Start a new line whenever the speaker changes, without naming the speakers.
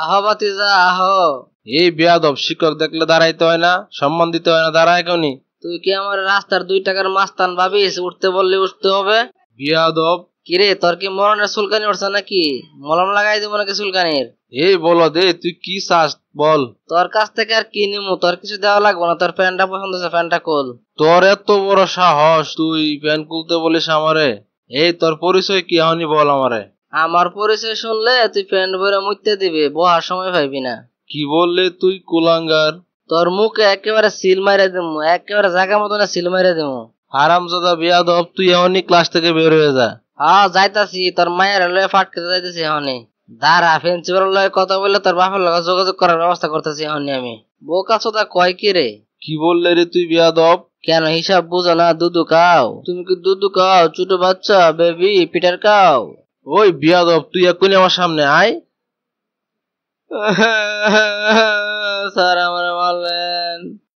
আহ বাতিজা আহ
এই বেয়াদব শিক্ষক দেখলে দাঁড়াইতে হয় না সম্মান দিতে হয় না দাঁড়ায় কেউনি
তুই কি আমার রাস্তার দুই টাকার মাস্তান ভাবিস উঠতে বললে উঠতে হবে বিয়াদব কিরে তোর কি মরণের চুলকানি উঠছে নাকি মলম লাগাই দিব নাকি সুলকানির এই বলো দে তুই কি চাস বল তোর কাছ থেকে আর কি নিমু তোর কিছু দেওয়া লাগবে না তোর প্যান্টটা পছন্দ হচ্ছে প্যান্টটা খোল
তোর এত বড় সাহস তুই প্যান্ট খুলতে বলিস আমারে এই তোর পরিচয় কি হনি বল আমারে
আমার পরিচয় শুনলে তুই প্যান্ট ভরে মুখতে দিবি বহার সময় পাইবি না কি বললে তুই কুলাঙ্গার তোর মুখে একেবারে সিল মাইরা দিব একেবারে জায়গা মতো না সিল মাইরা দিমু
হারামজাদা বিয়াদব তুই এমনই ক্লাস থেকে বের হয়ে যা
হ্যাঁ যাইতাছি তোর মায়ের লয়ে ফাটকে যাইতেছি এমনি দাঁড়া প্রিন্সিপাল লয়ে কথা বললে তোর বাপের লগে যোগাযোগ করার ব্যবস্থা করতেছি এমনি আমি বোকা চোদা কয় কি রে কি বললে রে তুই বিয়াদব কেন হিসাব বুঝো না দুধু খাও তুমি কি দুধু খাও ছোট বাচ্চা
বেবি পিটার খাও ওই বিয়াদব তুই এক্ষুনি আমার সামনে আয়
স্যার আমার মারলেন